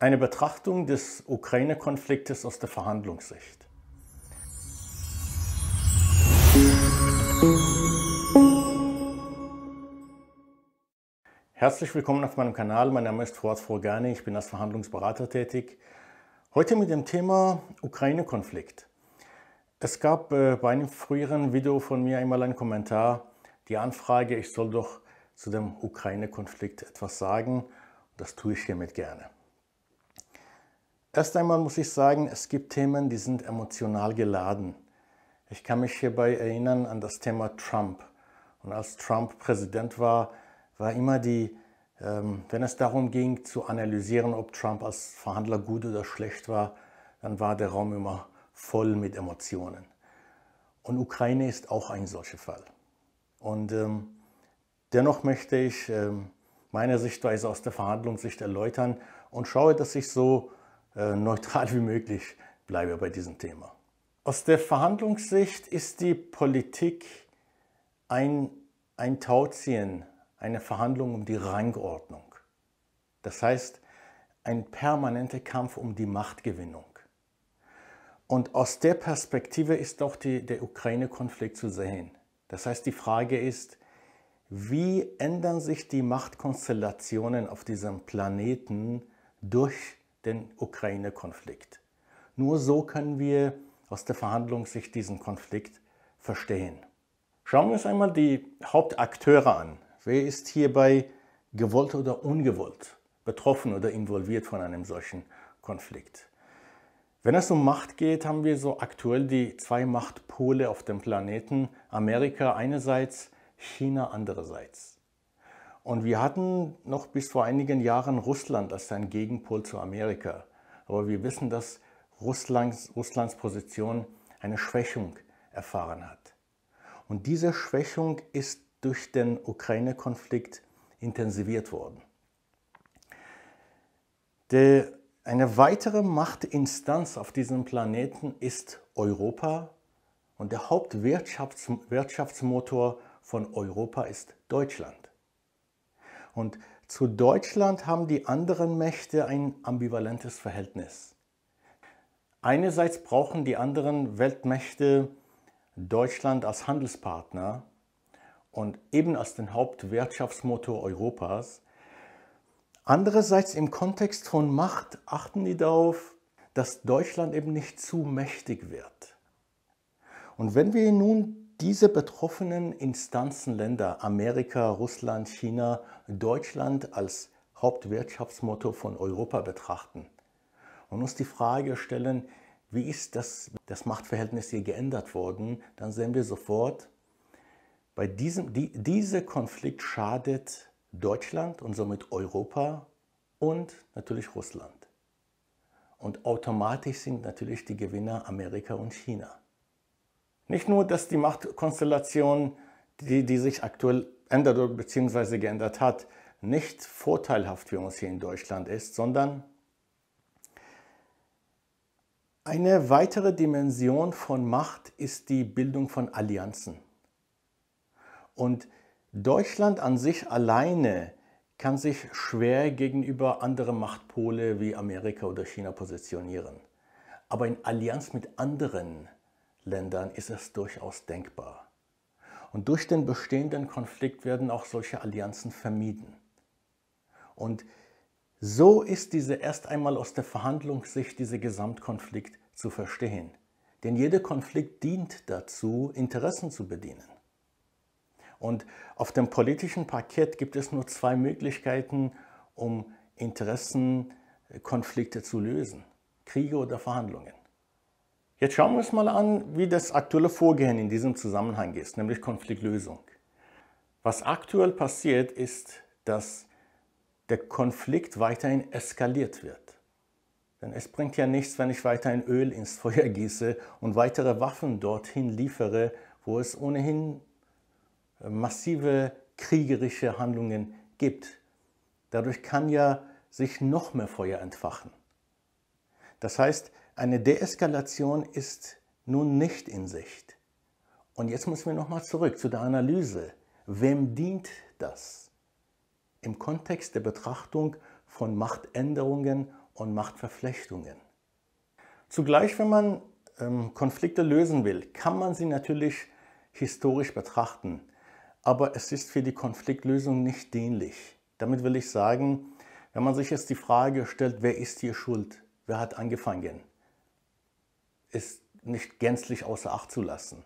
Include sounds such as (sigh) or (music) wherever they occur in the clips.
Eine Betrachtung des Ukraine-Konfliktes aus der Verhandlungssicht. Herzlich willkommen auf meinem Kanal. Mein Name ist Fuad Forgani. Ich bin als Verhandlungsberater tätig. Heute mit dem Thema Ukraine-Konflikt. Es gab äh, bei einem früheren Video von mir einmal einen Kommentar, die Anfrage, ich soll doch zu dem Ukraine-Konflikt etwas sagen. Das tue ich hiermit gerne. Erst einmal muss ich sagen, es gibt Themen, die sind emotional geladen. Ich kann mich hierbei erinnern an das Thema Trump. Und als Trump Präsident war, war immer die, ähm, wenn es darum ging zu analysieren, ob Trump als Verhandler gut oder schlecht war, dann war der Raum immer voll mit Emotionen. Und Ukraine ist auch ein solcher Fall. Und ähm, dennoch möchte ich ähm, meine Sichtweise aus der Verhandlungssicht erläutern und schaue, dass ich so äh, neutral wie möglich bleibe bei diesem Thema. Aus der Verhandlungssicht ist die Politik ein, ein Tauziehen, eine Verhandlung um die Rangordnung. Das heißt, ein permanenter Kampf um die Machtgewinnung. Und aus der Perspektive ist doch die, der Ukraine-Konflikt zu sehen. Das heißt, die Frage ist, wie ändern sich die Machtkonstellationen auf diesem Planeten durch die den Ukraine-Konflikt. Nur so können wir aus der Verhandlungssicht diesen Konflikt verstehen. Schauen wir uns einmal die Hauptakteure an. Wer ist hierbei gewollt oder ungewollt betroffen oder involviert von einem solchen Konflikt? Wenn es um Macht geht, haben wir so aktuell die zwei Machtpole auf dem Planeten, Amerika einerseits, China andererseits. Und wir hatten noch bis vor einigen Jahren Russland als ein Gegenpol zu Amerika. Aber wir wissen, dass Russlands, Russlands Position eine Schwächung erfahren hat. Und diese Schwächung ist durch den Ukraine-Konflikt intensiviert worden. Der, eine weitere Machtinstanz auf diesem Planeten ist Europa und der Hauptwirtschaftsmotor von Europa ist Deutschland. Und zu Deutschland haben die anderen Mächte ein ambivalentes Verhältnis. Einerseits brauchen die anderen Weltmächte Deutschland als Handelspartner und eben als den Hauptwirtschaftsmotor Europas. Andererseits im Kontext von Macht achten die darauf, dass Deutschland eben nicht zu mächtig wird. Und wenn wir nun diese betroffenen Instanzenländer Amerika, Russland, China, Deutschland als Hauptwirtschaftsmotto von Europa betrachten und uns die Frage stellen, wie ist das, das Machtverhältnis hier geändert worden, dann sehen wir sofort, bei diesem, die, dieser Konflikt schadet Deutschland und somit Europa und natürlich Russland. Und automatisch sind natürlich die Gewinner Amerika und China. Nicht nur, dass die Machtkonstellation, die, die sich aktuell ändert bzw. geändert hat, nicht vorteilhaft für uns hier in Deutschland ist, sondern eine weitere Dimension von Macht ist die Bildung von Allianzen. Und Deutschland an sich alleine kann sich schwer gegenüber anderen Machtpole wie Amerika oder China positionieren. Aber in Allianz mit anderen Ländern ist es durchaus denkbar. Und durch den bestehenden Konflikt werden auch solche Allianzen vermieden. Und so ist diese erst einmal aus der Verhandlungssicht dieser Gesamtkonflikt zu verstehen. Denn jeder Konflikt dient dazu, Interessen zu bedienen. Und auf dem politischen Parkett gibt es nur zwei Möglichkeiten, um Interessenkonflikte zu lösen. Kriege oder Verhandlungen. Jetzt schauen wir uns mal an, wie das aktuelle Vorgehen in diesem Zusammenhang ist, nämlich Konfliktlösung. Was aktuell passiert, ist, dass der Konflikt weiterhin eskaliert wird. Denn es bringt ja nichts, wenn ich weiterhin Öl ins Feuer (laughs) gieße und weitere Waffen dorthin liefere, wo es ohnehin äh, massive kriegerische Handlungen gibt. Dadurch kann ja sich noch mehr Feuer entfachen. Das heißt, eine Deeskalation ist nun nicht in Sicht. Und jetzt müssen wir nochmal zurück zu der Analyse. Wem dient das? Im Kontext der Betrachtung von Machtänderungen und Machtverflechtungen. Zugleich, wenn man ähm, Konflikte lösen will, kann man sie natürlich historisch betrachten, aber es ist für die Konfliktlösung nicht dienlich. Damit will ich sagen, wenn man sich jetzt die Frage stellt, wer ist hier schuld, wer hat angefangen, ist nicht gänzlich außer Acht zu lassen.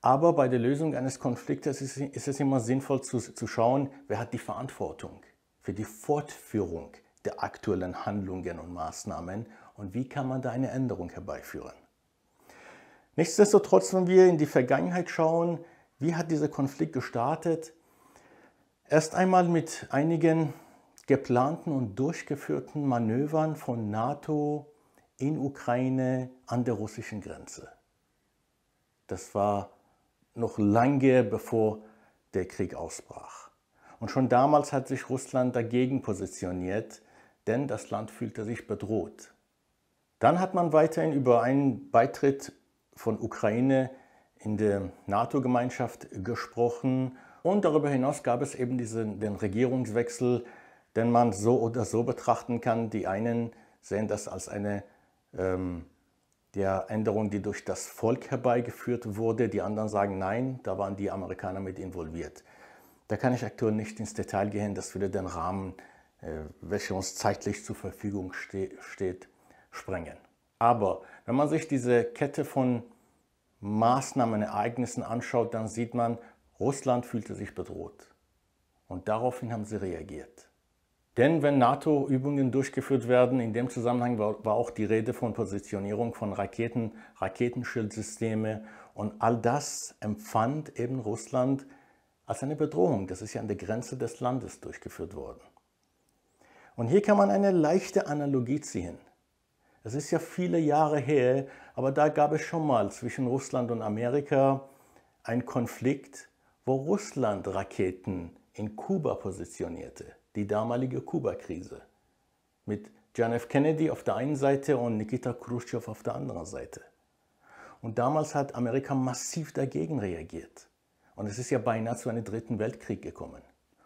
Aber bei der Lösung eines Konfliktes ist, ist es immer sinnvoll zu, zu schauen, wer hat die Verantwortung für die Fortführung der aktuellen Handlungen und Maßnahmen und wie kann man da eine Änderung herbeiführen. Nichtsdestotrotz, wenn wir in die Vergangenheit schauen, wie hat dieser Konflikt gestartet? Erst einmal mit einigen geplanten und durchgeführten Manövern von NATO, in Ukraine an der russischen Grenze. Das war noch lange bevor der Krieg ausbrach. Und schon damals hat sich Russland dagegen positioniert, denn das Land fühlte sich bedroht. Dann hat man weiterhin über einen Beitritt von Ukraine in der NATO-Gemeinschaft gesprochen und darüber hinaus gab es eben diesen, den Regierungswechsel, den man so oder so betrachten kann. Die einen sehen das als eine ähm, der Änderung, die durch das Volk herbeigeführt wurde. Die anderen sagen nein, da waren die Amerikaner mit involviert. Da kann ich aktuell nicht ins Detail gehen, das würde den Rahmen, äh, welcher uns zeitlich zur Verfügung ste steht, sprengen. Aber wenn man sich diese Kette von Maßnahmen, Ereignissen anschaut, dann sieht man, Russland fühlte sich bedroht. Und daraufhin haben sie reagiert. Denn wenn NATO-Übungen durchgeführt werden, in dem Zusammenhang war, war, auch die Rede von Positionierung von Raketen, Raketenschildsysteme und all das empfand eben Russland als eine Bedrohung. Das ist ja an der Grenze des Landes durchgeführt worden. Und hier kann man eine leichte Analogie ziehen. Es ist ja viele Jahre her, aber da gab es schon mal zwischen Russland und Amerika einen Konflikt, wo Russland Raketen in Kuba positionierte die damalige Kuba-Krise mit John F. Kennedy auf der einen Seite und Nikita Khrushchev auf der anderen Seite. Und damals hat Amerika massiv dagegen reagiert. Und es ist ja beinahe zu einem dritten Weltkrieg gekommen.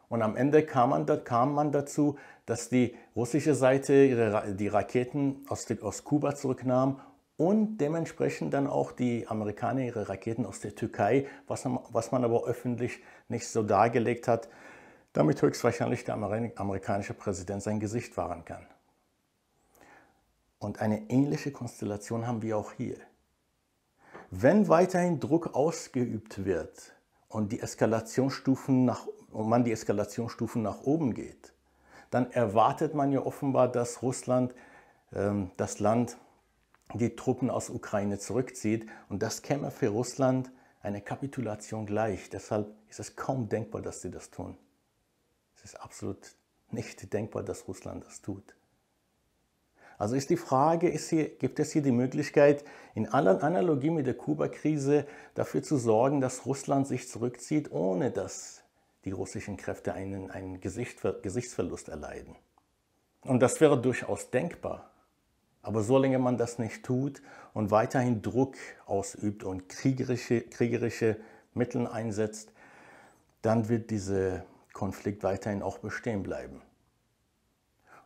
Und am Ende kam man, kam man dazu, dass die russische Seite ihre, die Raketen aus, aus Kuba zurücknahm und dementsprechend dann auch die Amerikaner ihre Raketen aus der Türkei, was, was man aber öffentlich nicht so dargelegt hat, damit höchstwahrscheinlich der amerikanische Präsident sein Gesicht wahren kann. Und eine ähnliche Konstellation haben wir auch hier. Wenn weiterhin Druck ausgeübt wird und, die Eskalationsstufen nach, und man die Eskalationsstufen nach oben geht, dann erwartet man ja offenbar, dass Russland ähm, das Land, die Truppen aus Ukraine zurückzieht. Und das käme für Russland eine Kapitulation gleich. Deshalb ist es kaum denkbar, dass sie das tun. Es ist absolut nicht denkbar, dass Russland das tut. Also ist die Frage, ist hier, gibt es hier die Möglichkeit, in aller Analogie mit der Kuba-Krise dafür zu sorgen, dass Russland sich zurückzieht, ohne dass die russischen Kräfte einen, einen Gesicht, Gesichtsverlust erleiden? Und das wäre durchaus denkbar. Aber solange man das nicht tut und weiterhin Druck ausübt und kriegerische, kriegerische Mittel einsetzt, dann wird diese Konflikt weiterhin auch bestehen bleiben.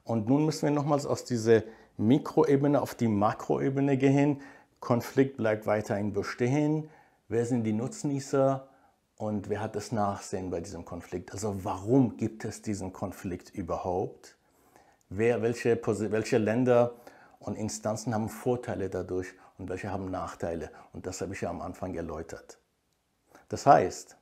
Und nun müssen wir nochmals aus dieser Mikroebene auf die Makroebene gehen. Konflikt bleibt weiterhin bestehen. Wer sind die Nutznießer und wer hat das Nachsehen bei diesem Konflikt? Also warum gibt es diesen Konflikt überhaupt? Wer, welche, welche Länder und Instanzen haben Vorteile dadurch und welche haben Nachteile? Und das habe ich ja am Anfang erläutert. Das heißt,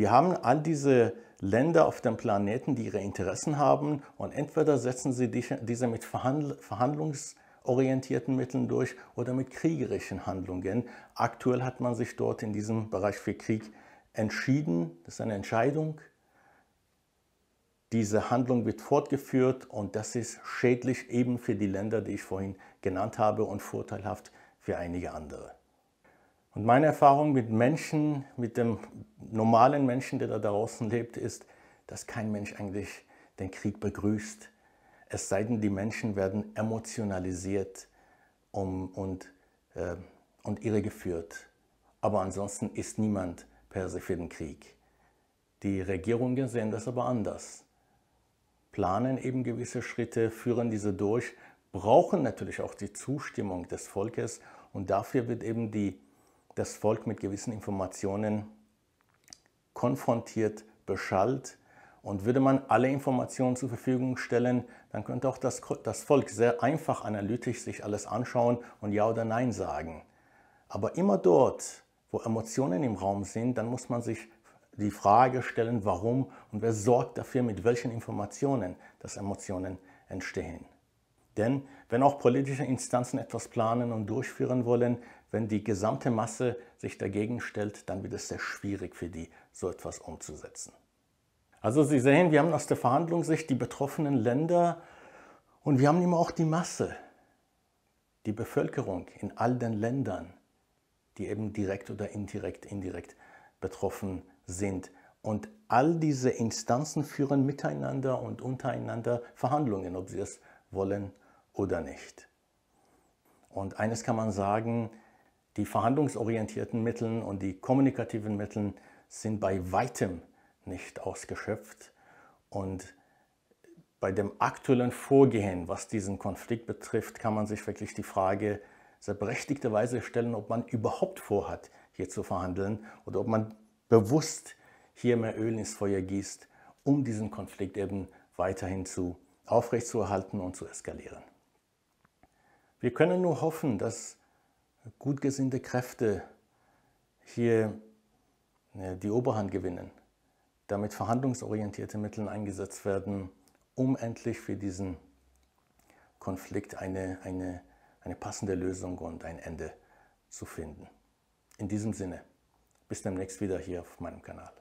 wir haben all diese Länder auf dem Planeten, die ihre Interessen haben und entweder setzen sie diese mit verhandlungsorientierten Mitteln durch oder mit kriegerischen Handlungen. Aktuell hat man sich dort in diesem Bereich für Krieg entschieden. Das ist eine Entscheidung. Diese Handlung wird fortgeführt und das ist schädlich eben für die Länder, die ich vorhin genannt habe und vorteilhaft für einige andere. Und meine Erfahrung mit Menschen, mit dem normalen Menschen, der da draußen lebt, ist, dass kein Mensch eigentlich den Krieg begrüßt. Es sei denn, die Menschen werden emotionalisiert um, und, äh, und irregeführt. Aber ansonsten ist niemand per se für den Krieg. Die Regierungen sehen das aber anders, planen eben gewisse Schritte, führen diese durch, brauchen natürlich auch die Zustimmung des Volkes und dafür wird eben die das Volk mit gewissen Informationen konfrontiert, beschallt. Und würde man alle Informationen zur Verfügung stellen, dann könnte auch das, das Volk sehr einfach analytisch sich alles anschauen und Ja oder Nein sagen. Aber immer dort, wo Emotionen im Raum sind, dann muss man sich die Frage stellen, warum und wer sorgt dafür, mit welchen Informationen, dass Emotionen entstehen. Denn wenn auch politische Instanzen etwas planen und durchführen wollen, wenn die gesamte Masse sich dagegen stellt, dann wird es sehr schwierig für die, so etwas umzusetzen. Also Sie sehen, wir haben aus der Verhandlungssicht die betroffenen Länder und wir haben immer auch die Masse, die Bevölkerung in all den Ländern, die eben direkt oder indirekt, indirekt betroffen sind. Und all diese Instanzen führen miteinander und untereinander Verhandlungen, ob sie es wollen oder nicht. Und eines kann man sagen, die verhandlungsorientierten Mittel und die kommunikativen Mittel sind bei weitem nicht ausgeschöpft. Und bei dem aktuellen Vorgehen, was diesen Konflikt betrifft, kann man sich wirklich die Frage sehr berechtigterweise stellen, ob man überhaupt vorhat, hier zu verhandeln oder ob man bewusst hier mehr Öl ins Feuer gießt, um diesen Konflikt eben weiterhin zu aufrechtzuerhalten und zu eskalieren. Wir können nur hoffen, dass gutgesinnte Kräfte hier äh, die Oberhand gewinnen, damit verhandlungsorientierte Mittel eingesetzt werden, um endlich für diesen Konflikt eine, eine, eine passende Lösung und ein Ende zu finden. In diesem Sinne, bis demnächst wieder hier auf meinem Kanal.